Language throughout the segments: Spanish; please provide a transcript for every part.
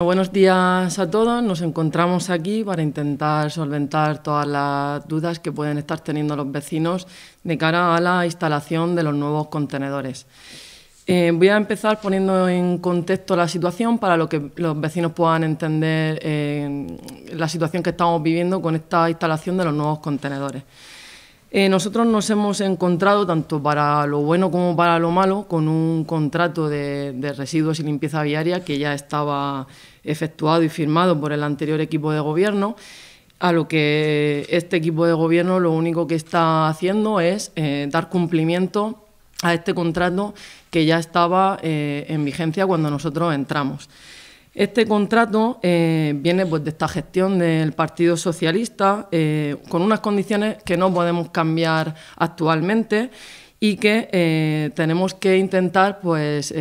Buenos días a todos. Nos encontramos aquí para intentar solventar todas las dudas que pueden estar teniendo los vecinos de cara a la instalación de los nuevos contenedores. Eh, voy a empezar poniendo en contexto la situación para lo que los vecinos puedan entender eh, la situación que estamos viviendo con esta instalación de los nuevos contenedores. Eh, nosotros nos hemos encontrado, tanto para lo bueno como para lo malo, con un contrato de, residuos y limpieza viaria que ya estaba efectuado y firmado por el anterior equipo de gobierno, a lo que este equipo de gobierno lo único que está haciendo es eh, dar cumplimiento a este contrato que ya estaba eh, en vigencia cuando nosotros entramos. Este contrato eh, viene pues, de esta gestión del Partido Socialista eh, con unas condiciones que no podemos cambiar actualmente y que eh, tenemos que intentar pues,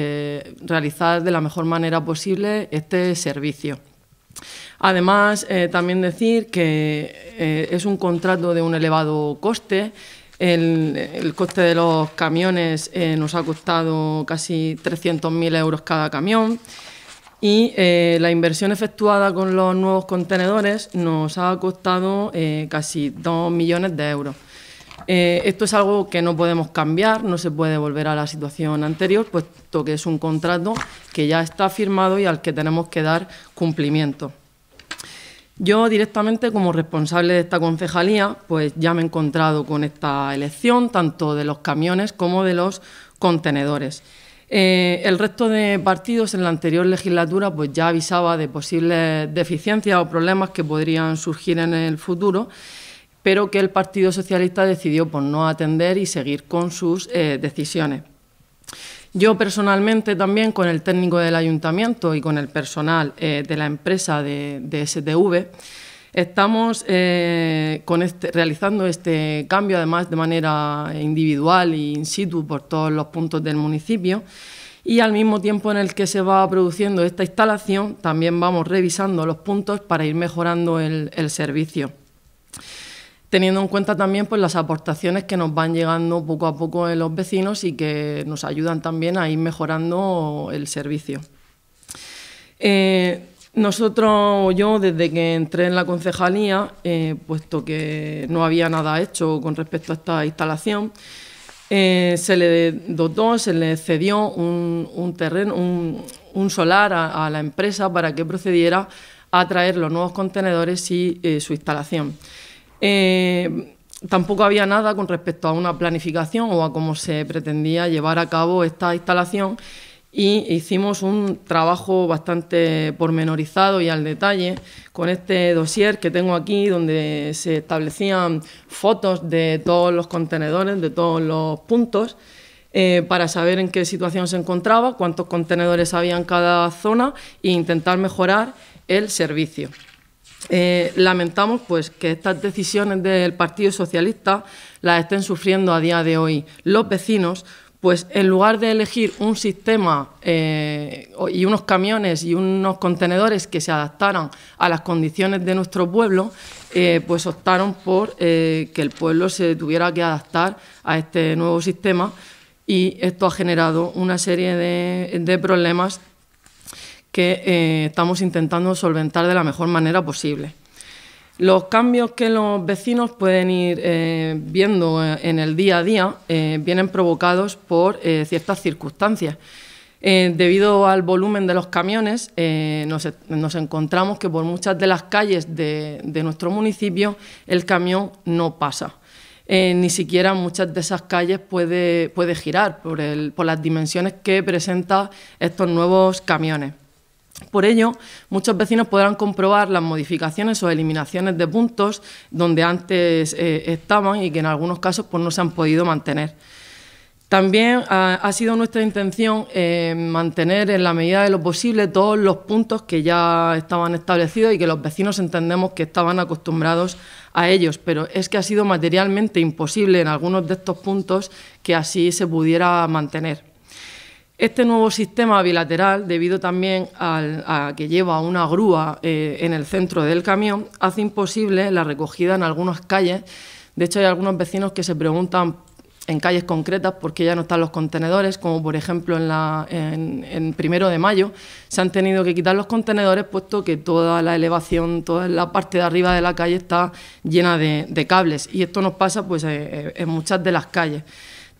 realizar de la mejor manera posible este servicio. Además, también decir que es un contrato de un elevado coste. El, coste de los camiones nos ha costado casi 300.000 euros cada camión. Y eh, la inversión efectuada con los nuevos contenedores nos ha costado eh, casi 2 millones de euros. Eh, esto es algo que no podemos cambiar, no se puede volver a la situación anterior, puesto que es un contrato que ya está firmado y al que tenemos que dar cumplimiento. Yo directamente como responsable de esta concejalía, pues ya me he encontrado con esta elección, tanto de los camiones como de los contenedores. Eh, el resto de partidos en la anterior legislatura pues ya avisaba de posibles deficiencias o problemas que podrían surgir en el futuro, pero que el Partido Socialista decidió pues, no atender y seguir con sus eh, decisiones. Yo personalmente también con el técnico del ayuntamiento y con el personal eh, de la empresa de, de STV Estamos eh, este, realizando este cambio, además de manera individual y e in situ por todos los puntos del municipio. Y al mismo tiempo en el que se va produciendo esta instalación, también vamos revisando los puntos para ir mejorando el, servicio teniendo en cuenta también pues, las aportaciones que nos van llegando poco a poco de los vecinos y que nos ayudan también a ir mejorando el servicio. Eh, nosotros, yo desde que entré en la concejalía, eh, puesto que no había nada hecho con respecto a esta instalación, eh, se le dotó, se le cedió un, terreno, un, solar a, la empresa para que procediera a traer los nuevos contenedores y eh, su instalación. tampoco había nada con respecto a una planificación o a cómo se pretendía llevar a cabo esta instalación y hicimos un trabajo bastante pormenorizado y al detalle con este dossier que tengo aquí donde se establecían fotos de todos los contenedores, de todos los puntos. Eh, para saber en qué situación se encontraba, cuántos contenedores había en cada zona e intentar mejorar el servicio. Eh, lamentamos pues, que estas decisiones del Partido Socialista las estén sufriendo a día de hoy los vecinos pues en lugar de elegir un sistema eh, y unos camiones y unos contenedores que se adaptaran a las condiciones de nuestro pueblo, eh, pues optaron por eh, que el pueblo se tuviera que adaptar a este nuevo sistema y esto ha generado una serie de problemas que estamos intentando solventar de la mejor manera posible. Los cambios que los vecinos pueden ir eh, viendo eh, en el día a día eh, vienen provocados por ciertas circunstancias. debido al volumen de los camiones, e-, nos, encontramos que por muchas de las calles de, nuestro municipio el camión no pasa. ni siquiera muchas de esas calles puede, girar por, por las dimensiones que presentan estos nuevos camiones. Por ello, muchos vecinos podrán comprobar las modificaciones o eliminaciones de puntos donde antes eh, estaban y que en algunos casos pues, no se han podido mantener. También ha, sido nuestra intención eh, mantener en la medida de lo posible todos los puntos que ya estaban establecidos y que los vecinos entendemos que estaban acostumbrados a ellos, pero es que ha sido materialmente imposible en algunos de estos puntos que así se pudiera mantener. Este nuevo sistema bilateral, debido también a que lleva una grúa eh, en el centro del camión, hace imposible la recogida en algunas calles. De hecho, hay algunos vecinos que se preguntan en calles concretas por qué ya no están los contenedores, como por ejemplo en, la, primero de mayo, se han tenido que quitar los contenedores puesto que toda la elevación, toda la parte de arriba de la calle está llena de, cables y esto nos pasa pues eh, eh, en muchas de las calles.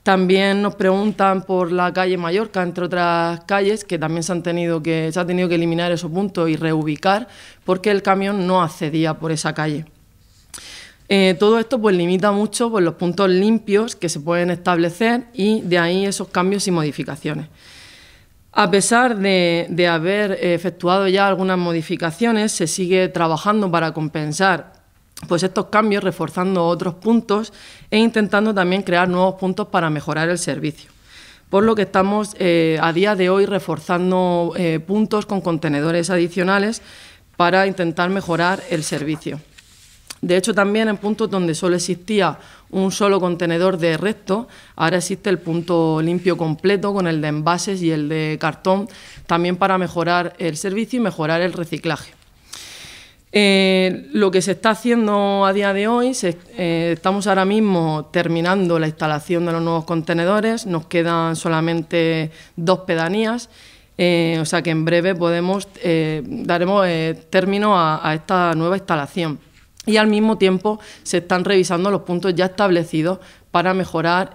También nos preguntan por la calle Mallorca, entre otras calles, que también se han tenido que, ha tenido que eliminar esos puntos y reubicar, porque el camión no accedía por esa calle. Eh, todo esto pues limita mucho pues, los puntos limpios que se pueden establecer y de ahí esos cambios y modificaciones. A pesar de haber efectuado ya algunas modificaciones, se sigue trabajando para compensar pues estos cambios reforzando otros puntos e intentando también crear nuevos puntos para mejorar el servicio. Por lo que estamos eh, a día de hoy reforzando eh, puntos con contenedores adicionales para intentar mejorar el servicio. De hecho, también en puntos donde solo existía un solo contenedor de recto, ahora existe el punto limpio completo con el de envases y el de cartón, también para mejorar el servicio y mejorar el reciclaje. Eh, lo que se está haciendo a día de hoy, eh, estamos ahora mismo terminando la instalación de los nuevos contenedores, nos quedan solamente dos pedanías, eh, o sea que en breve podemos daremos término a, esta nueva instalación. Y al mismo tiempo se están revisando los puntos ya establecidos para mejorar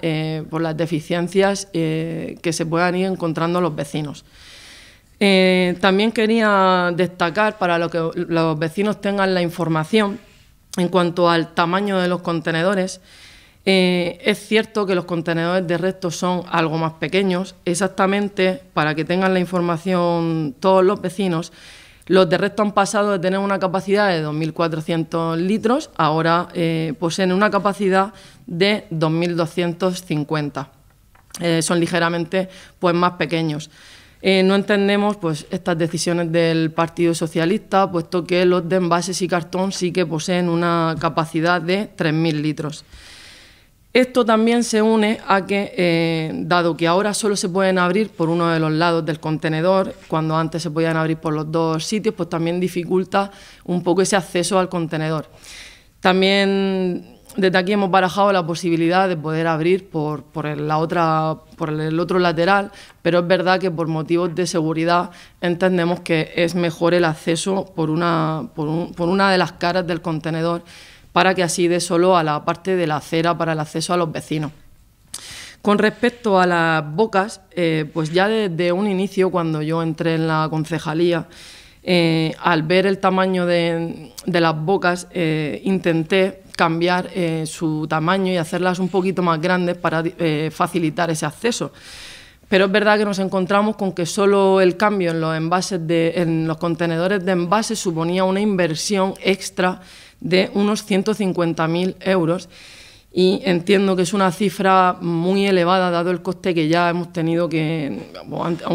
por las deficiencias que se puedan ir encontrando los vecinos. Eh, también quería destacar para lo que los vecinos tengan la información en cuanto al tamaño de los contenedores. Eh, es cierto que los contenedores de restos son algo más pequeños, exactamente para que tengan la información todos los vecinos. Los de resto han pasado de tener una capacidad de 2.400 litros, ahora eh, poseen una capacidad de 2.250. son ligeramente pues, más pequeños. Eh, no entendemos pues, estas decisiones del Partido Socialista, puesto que los de envases y cartón sí que poseen una capacidad de 3.000 litros. Esto también se une a que, eh, dado que ahora solo se pueden abrir por uno de los lados del contenedor, cuando antes se podían abrir por los dos sitios, pues también dificulta un poco ese acceso al contenedor. También desde aquí hemos barajado la posibilidad de poder abrir por, el otro lateral, pero es verdad que por motivos de seguridad entendemos que es mejor el acceso por una, de las caras del contenedor para que así dé solo a la parte de la acera para el acceso a los vecinos. Con respecto a las bocas, eh, pues ya desde un inicio, cuando yo entré en la concejalía, eh, al ver el tamaño de, las bocas, eh, intenté cambiar eh, su tamaño y hacerlas un poquito más grandes para eh, facilitar ese acceso. Pero es verdad que nos encontramos con que solo el cambio en los envases en los contenedores de envase suponía una inversión extra de unos 150.000 euros y entiendo que es una cifra muy elevada dado el coste que ya hemos tenido que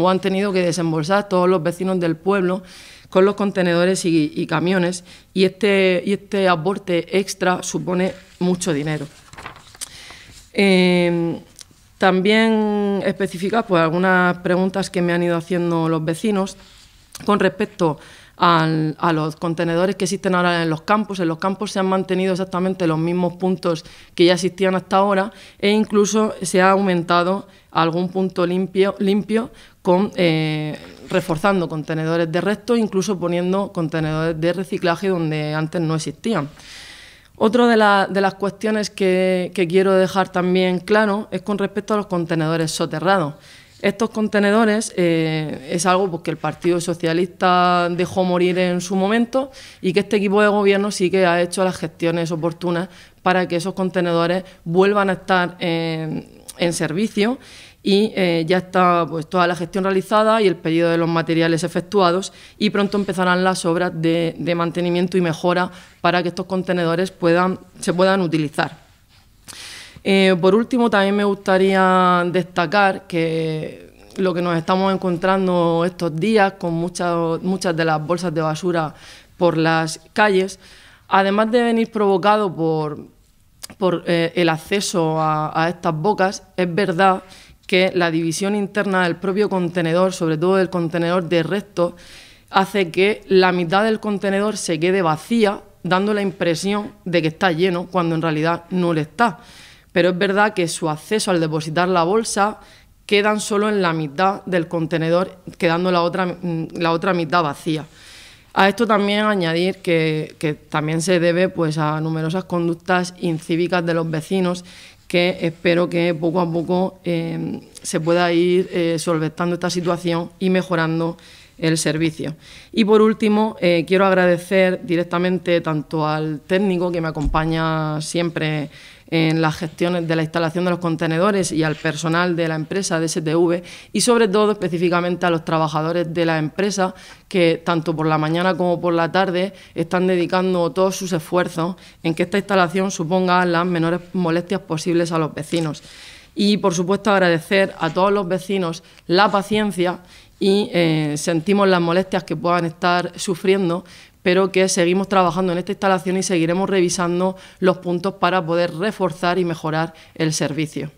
han, tenido que desembolsar todos los vecinos del pueblo con los contenedores y, camiones y este y este aporte extra supone mucho dinero. Eh, también especificar pues, algunas preguntas que me han ido haciendo los vecinos con respecto a los contenedores que existen ahora en los campos. En los campos se han mantenido exactamente los mismos puntos que ya existían hasta ahora e incluso se ha aumentado algún punto limpio, con, eh, reforzando contenedores de resto, incluso poniendo contenedores de reciclaje donde antes no existían. Otra de, las cuestiones que quiero dejar también claro es con respecto a los contenedores soterrados. Estos contenedores eh, es algo pues, que el Partido Socialista dejó morir en su momento y que este equipo de gobierno sí que ha hecho las gestiones oportunas para que esos contenedores vuelvan a estar en, servicio y eh, ya está pues, toda la gestión realizada y el pedido de los materiales efectuados y pronto empezarán las obras de, mantenimiento y mejora para que estos contenedores se puedan utilizar. Eh, por último, también me gustaría destacar que lo que nos estamos encontrando estos días con muchas, muchas de las bolsas de basura por las calles, además de venir provocado por, eh, el acceso a, a estas bocas, es verdad que la división interna del propio contenedor, sobre todo del contenedor de restos, hace que la mitad del contenedor se quede vacía, dando la impresión de que está lleno, cuando en realidad no lo está pero es verdad que su acceso al depositar la bolsa quedan solo en la mitad del contenedor, quedando la otra, mm, la otra mitad vacía. A esto también añadir que, también se debe pues, a numerosas conductas incívicas de los vecinos que espero que poco a poco eh, se pueda ir eh, solventando esta situación y mejorando el servicio. Y por último, eh, quiero agradecer directamente tanto al técnico que me acompaña siempre en las gestiones de la instalación de los contenedores y al personal de la empresa de STV y sobre todo específicamente a los trabajadores de la empresa que tanto por la mañana como por la tarde están dedicando todos sus esfuerzos en que esta instalación suponga las menores molestias posibles a los vecinos. Y por supuesto agradecer a todos los vecinos la paciencia y eh, sentimos las molestias que puedan estar sufriendo, pero que seguimos trabajando en esta instalación y seguiremos revisando los puntos para poder reforzar y mejorar el servicio.